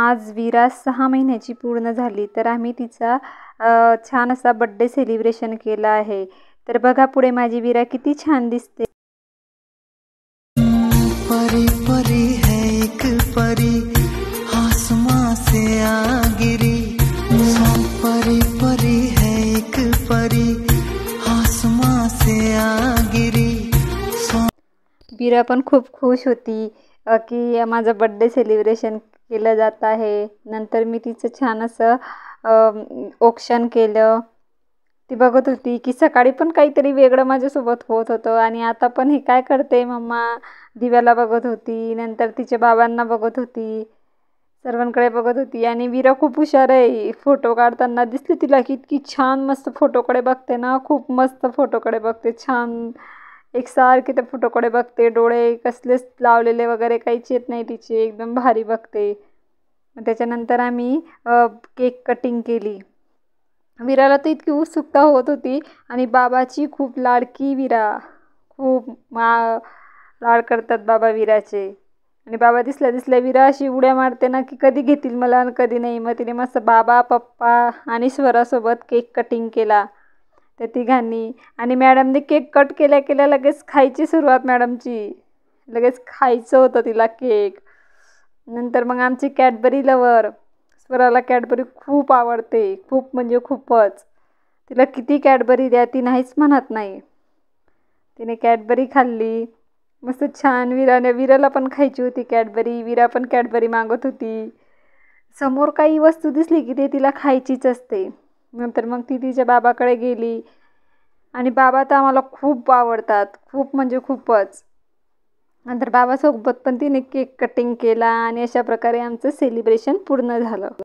आज विरा सहा महिन्याची पूर्ण झाली तर आम्ही तिचा छान असा बड्डे सेलिब्रेशन केला आहे तर बघा पुढे माझी विरा किती छान दिसते परी परी है एक परी हासमा से आ गिरी परी परी है एक परी हासमा से आ गिरी विरा पण खूप खुश होती की माझं बड्डे सेलिब्रेशन केलं जात आहे नंतर मी तिचं छान असं ओक्षण केलं ती बघत होती की सकाळी पण काहीतरी वेगळं माझ्यासोबत होत होतं आणि आता पण हे काय करते मम्मा दिव्याला बघत होती नंतर तिच्या बाबांना बघत होती सर्वांकडे बघत होती आणि वीरा खूप हुशार आहे फोटो काढताना दिसली तिला की इतकी छान मस्त फोटोकडे बघते ना खूप मस्त फोटोकडे बघते छान एकसारखे त्या फोटोकडे बघते डोळे कसलेच लावलेले वगैरे काहीच येत नाही तिचे एकदम भारी बघते त्याच्यानंतर आम्ही केक कटिंग केली विराला तर इतकी उत्सुकता होत होती आणि बाबाची खूप लाडकी विरा खूप मा लाड करतात बाबा विराचे आणि बाबा दिसल्या दिसल्या विरा अशी उड्या मारते ना की कधी घेतील मला आणि कधी नाही मग तिने मस्त बाबा पप्पा आणि स्वरासोबत केक कटिंग केला ती तिघांनी आणि मॅडमने केक कट केल्या केल्या लगेच खायची सुरुवात मॅडमची लगेच खायचं होतं तिला केक नंतर मग आमची कॅडबरी लवर स्वराला कॅडबरी खूप आवडते खूप म्हणजे खूपच तिला किती कॅडबरी द्या ती नाहीच म्हणत नाही तिने कॅडबरी खाल्ली मस्त छान विराने विराला पण खायची होती कॅडबरी विरा पण कॅडबरी मागत होती समोर काही वस्तू दिसली की ते तिला खायचीच असते नंतर मग ती तिच्या बाबाकडे गेली आणि बाबा तर आम्हाला खूप आवडतात खूप म्हणजे खूपच नंतर बाबासोबत पण तिने केक कटिंग केला आणि अशा प्रकारे आमचं सेलिब्रेशन पूर्ण झालं